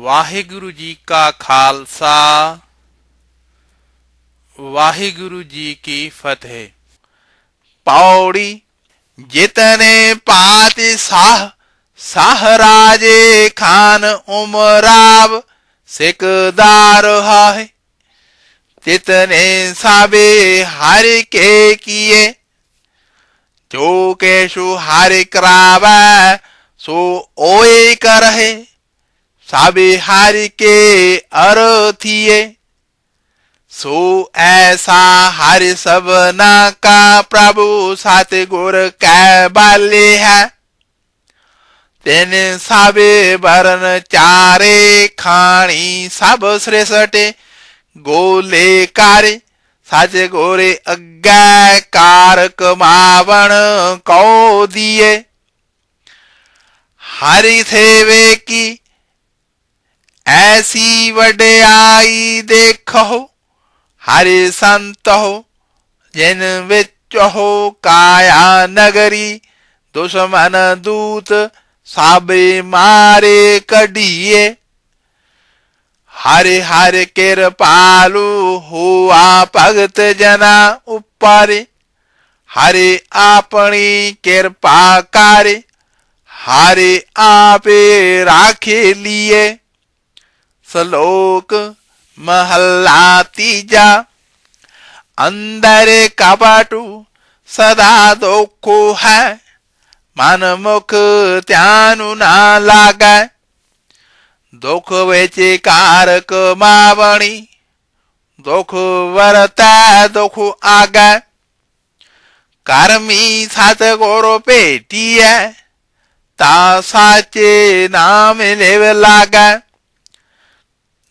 ਵਾਹਿਗੁਰੂ ਜੀ ਕਾ ਖਾਲਸਾ ਵਾਹਿਗੁਰੂ ਜੀ ਕੀ ਫਤਿਹ ਪੌੜੀ ਜਿਤਨੇ ਪਾਤੀ ਸਾਹ ਸਾਹ ਰਾਜੇ ਖਾਨ ਉਮਰਾਵ ਸਿਕਦਾਰ ਹਾਏ ਤਿਤਨੇ ਸਾਬੇ ਹਰ ਕੇ ਕੀਏ ਜੋ ਕੇਸ਼ੂ ਹਰ ਕਰਾਵੇ ਸੋ ਓਏ ਕਰਹੇ ਸਾਬੇ ਹਰਿ ਕੇ ਅਰਥੀਏ सो ऐसा हर सबना का प्रभु सात गुर कै बाले है तेन साबे बरन चारे खानी सब सटे गोले कारे साच गोरे अग्गै कार कमावण कौ दिए हरि सेवे की ऐसी वडे आई देखो हरे संत हो जिन विच हो काया नगरी दुश्मन दूत साबे मारे कडिए हरे हरे कृपालु हुआ भगत जना उपारे हरे आपनी कृपा कार्य हरे आपे राखे लिए ਸ਼ਲੋਕ ਮਹੱਲਾ ਤੀਜਾ ਅੰਦਰ ਕਪਟੂ ਸਦਾ ਦੋਖੋ ਹੈ ਮਨ ਮੁਖ ਧਿਆਨੁ ਨਾ ਲਾਗੈ ਦੁਖ ਵਿੱਚ ਕਾਰਕ ਮਾਵਣੀ ਦੁਖ ਵਰਤਾ ਦੁਖ ਆਗੈ ਕਰਮੀ ਸਤ ਗੁਰ ਭੇਟੀਐ ਤਾ ਸਾਚੇ ਨਾਮ ਲੇਵ ਲਾਗੈ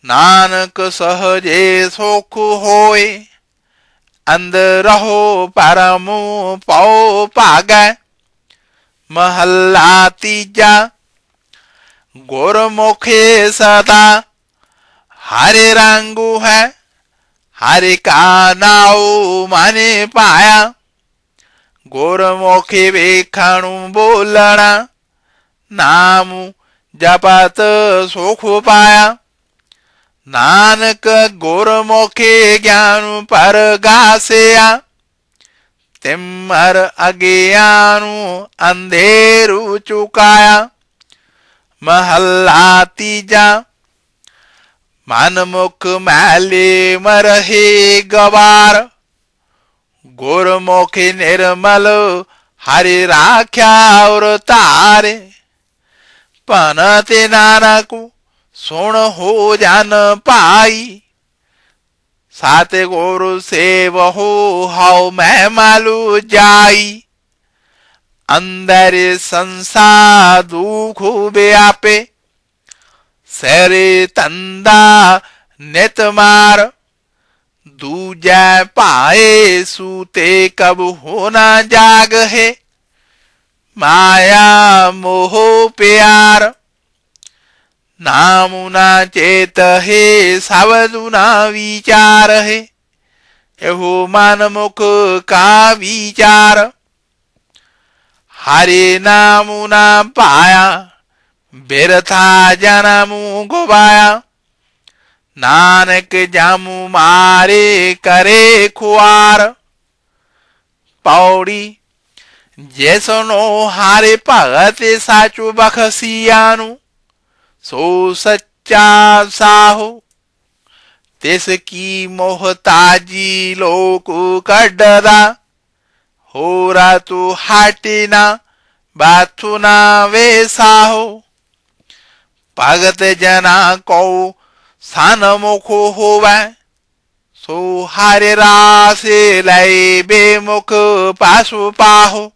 ਨਾਨਕ ਸਹਜੇ ਸੁਖ ਹੋਏ ਅੰਦ ਰਹੋ ਪਰਮੋ ਪਉ ਭਾਗੈ ਮਹੱਲਾ ਤੀਜਾ ਗੁਰਮੁਖੇ ਸਦਾ ਹਰਿ ਰੰਗੂ ਹੈ ਹਰਿ ਕਾ ਨਾਉ ਮਨੇ ਪਾਇਆ ਗੁਰਮੁਖੀ ਵੇਖਣੂ ਬੋਲਣਾ ਨਾਮ ਜਪਤ ਸੁਖ ਪਾਇਆ ਨਾਨਕ ਗੁਰਮੁਖੇ ਗਿਆਨ ਪਰਗਾਸਿਆ ਤਿਮਰ ਅਗਿਆਨੂ ਅੰਧੇਰੂ ਚੁਕਾਇਆ ਮਹੱਲਾ ਤੀਜਾ ਮਨਮੁਖ ਮੁਖ ਮਹਿਲੇ ਮਰਹੀ ਗਵਾਰ ਗੁਰਮੁਖੇ ਨਿਰਮਲ ਹਰਿ ਰਾਖਿਆ ਔਰ ਤਾਰੇ ਪਨ ਤੇ ਨਾਨਕੂ ਸੁਣ ਹੋ ਜਨ ਭਾਈ ਸਾਤੇ ਗੁਰ ਸੇਵ ਹੋ ਹਉ ਮੈਂ ਮਾਲੂ ਜਾਈ ਅੰਦਰ ਸੰਸਾ ਦੁਖ ਬਿਆਪੇ ਸਰੇ ਤੰਦਾ ਨਿਤ ਮਾਰ ਦੂਜੈ ਭਾਏ ਸੂਤੇ ਕਬ ਹੋਣਾ ਜਾਗ ਹੈ ਮਾਇਆ ਮੋਹ ਪਿਆਰ નામુના ચેત હે સાવજુના વિચાર હે એહો માનમુખ કા વિચાર હારે નામુના પાયા બેરથા જનમુ ગોવાયા નાનક જામુ મારે કરે ખુવાર પાવડી જેસનો હારે ભગતે સાચું બખસિયાનું सो सच्चा साहो की मोहताजी लोक कडदा होरा तू हाटीना बाथुना वे साहो भगत जना कौ सान मुखो हो सो हरे रासे लय बेमुख पासु पाहो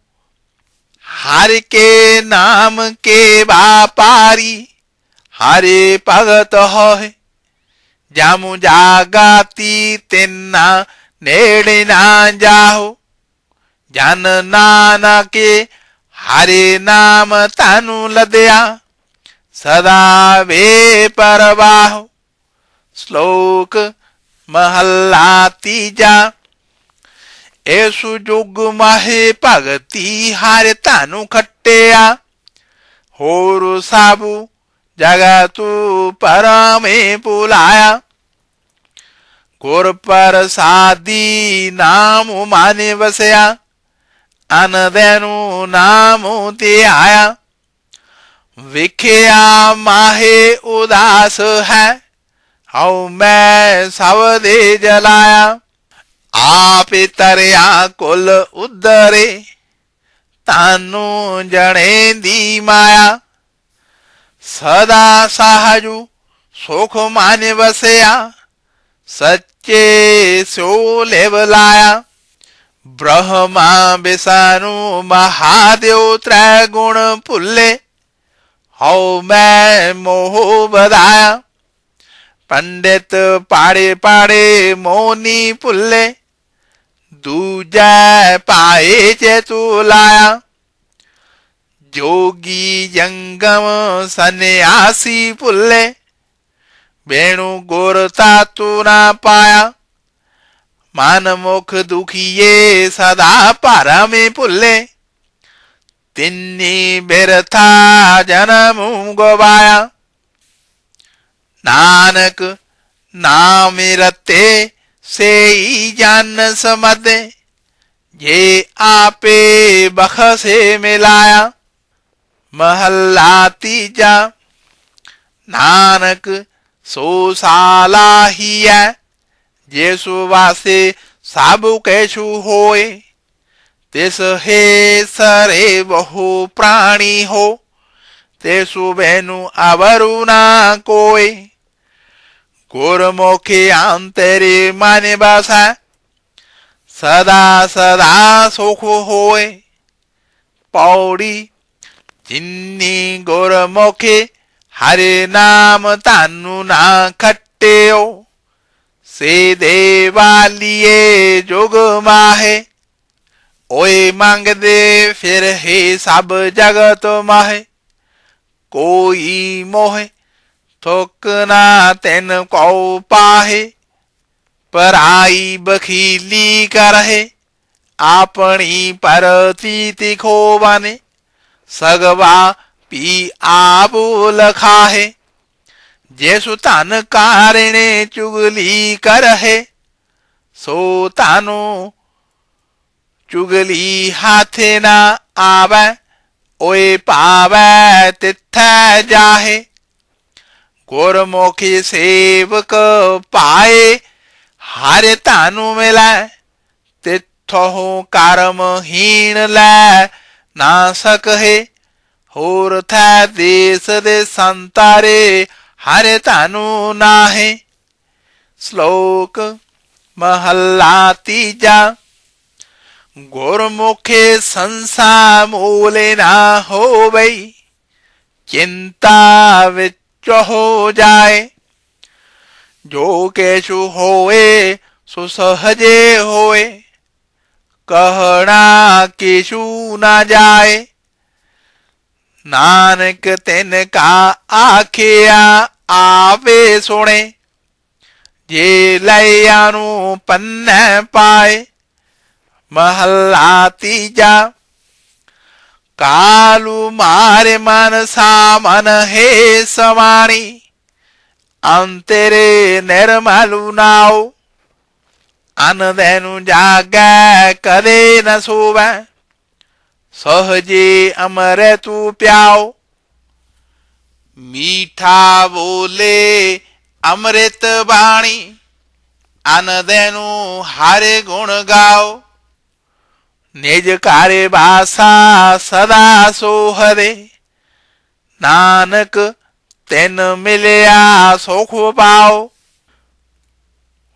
हर के नाम के व्यापारी ਹਰੇ ਭਗਤ ਹੋਏ ਜਾਮੂ ਜਾਗਾਤੀ ਤਿੰਨਾ ਨੇੜੇ ਨਾ ਜਾਹੋ ਜਨ ਨਾਨਕੇ ਹਰੇ ਨਾਮ ਤਾਨੂ ਲਦਿਆ ਸਦਾ ਵੇ ਪਰਵਾਹ ਸ਼ਲੋਕ ਮਹੱਲਾ ਤੀਜਾ ਏਸੁ ਜੁਗ ਮਾਹੇ ਭਗਤੀ ਹਰ ਤਾਨੂ ਖੱਟਿਆ ਹੋਰ ਸਾਬੂ ਜਗਤੂ ਪਰਮੇ ਪੁਲਾਇਆ ਗੁਰ ਪ੍ਰਸਾਦੀ ਨਾਮ ਮਨ ਵਸਿਆ ਅਨਦੈਨੂ ਨਾਮ ਤੇ ਆਇਆ ਵਿਖਿਆ ਮਾਹੇ ਉਦਾਸ ਹੈ ਹਉ ਮੈਂ ਸਭ ਦੇ ਜਲਾਇਆ ਆਪੇ ਤਰਿਆ ਕੁਲ ਉਦਰੇ ਤਾਨੂੰ ਜਣੇ ਦੀ ਮਾਇਆ ਸਦਾ ਸਹਜੂ ਸੁਖ ਮਨ ਵਸਿਆ ਸੱਚੇ ਸੋ ਲੇਵ ਲਾਇਆ ਬ੍ਰਹਮਾ ਬਿਸਾਨੂ ਮਹਾਦੇਵ ਤ੍ਰੈ ਗੁਣ ਭੁੱਲੇ ਹਉ ਮੈਂ ਮੋਹ ਬਧਾਇਆ ਪੰਡਿਤ ਪਾੜੇ ਪਾੜੇ ਮੋਨੀ ਭੁੱਲੇ ਦੂਜੈ ਪਾਏ ਜੇ ਤੂ ਲਾਇਆ जोगी जंगम सन्यासी पुल्ले वेणु गोरता तू ना पाया मान मुख दुखिए सदा पारा में पुल्ले तिन्नी बेरथा जन्म गोवाया नानक नाम रते से ही जान समदे ये आपे बख से मिलाया ਮਹੱਲਾ ਤੀਜਾ ਨਾਨਕ ਸੋ ਸਾਲਾ ਹੀ ਐ ਜੇ ਸੋ ਵਾਸੇ ਸਭ ਕੈਸ਼ੂ ਹੋਏ ਤਿਸ ਹੈ ਸਰੇ ਬਹੁ ਪ੍ਰਾਣੀ ਹੋ ਤੇ ਬੈਨੂ ਅਵਰੂ ਨਾ ਕੋਈ ਗੁਰਮੁਖੀ ਅੰਤਰੀ ਮਨ ਬਸਾ ਸਦਾ ਸਦਾ ਸੁਖ ਹੋਏ ਪੌੜੀ ਜਿੰਨੀ ਗੁਰਮੁਖੀ ਹਰੇ ਨਾਮ ਧਾਨੂ ਨਾ ਖੱਟਿਓ ਸੇ ਦੇਵਾਲੀਏ ਜੁਗ ਮਾਹੇ ਓਏ ਮੰਗਦੇ ਫਿਰ ਹੈ ਸਭ ਜਗਤ ਮਾਹੇ ਕੋਈ ਮੋਹ ਥੁਕ ਨਾ ਤੈਨ ਕਉ ਪਾਹੇ ਪਰਾਈ ਬਖੀਲੀ ਕਰਹਿ ਆਪਣੀ ਪਰਤੀ ਤਿਖੋਵਾਨੇ ਸਗਵਾ ਪੀ ਆਪ ਲਖਾ ਹੈ ਜੇ ਸੁ ਧਨ ਕਾਰਣੇ ਚੁਗਲੀ ਕਰਹਿ ਸੋ ਧਨੋ ਚੁਗਲੀ ਹਾਥੇ ਨਾ ਆਵੈ ਓਏ ਭਾਵੈ ਤਿੱਥੈ ਜਾਹੇ ਗੁਰਮੁਖੀ ਸੇਵਕ ਪਾਏ ਹਰ ਤਾਨੂ ਮਿਲੈ ਤਿੱਥੋ ਕਰਮ ਹੀਣ ਲੈ ਨਾ ਸਕਹੇ ਹੋਰ ਥੈ ਦੇਸ ਦੇ ਸੰਤਾਰੇ ਹਰ ਧਨੂ ਨਾਹੇ ਸ਼ਲੋਕ ਮਹੱਲਾ ਤੀਜਾ ਗੁਰਮੁਖੇ ਸੰਸਾ ਮੂਲੇ ਨਾ ਹੋਵੇ ਚਿੰਤਾ ਵਿੱਚ ਹੋ ਜਾਏ ਜੋ ਕੇਸ਼ੂ ਹੋਏ ਸੋ ਸਹਜੇ ਹੋਏ कहना किशु न जाए ਨਾਨਕ ਤਿਨ ਕਾ ਆਖਿਆ ਆਵੇ ਸੁਣੇ ਜੇ ਲਿਆ ਨੂੰ ਪੰਨੈ ਪਾਏ ਮਹੱਲਾ ਤੀਜਾ ਕਾਲੂ ਮਾਰੇ ਮਨ ਸਾਮਨ ਹੈ ਸਵਾਣੀ ਅੰਤਰੇ ਨਿਰਮਲੁ ਨਾਉ ਅਨਦੈ ਨੂੰ ਜਾਗੈ ਕਦੇ ਨ ਸੋਵੈ ਸਹਜੇ ਅਮਰੈ ਤੂ ਪਿਆਉ ਮੀਠਾ ਬੋਲੇ ਅੰਮ੍ਰਿਤ ਬਾਣੀ ਅਨਦੈ ਨੂੰ ਹਰਿ ਗੁਣ ਗਾਓ ਨਿਜ ਘਰ ਬਾਸਾ ਸਦਾ ਸੋਹਰੇ ਨਾਨਕ ਤੈਨ ਮਿਲਿਆ ਸੁਖ ਪਾਓ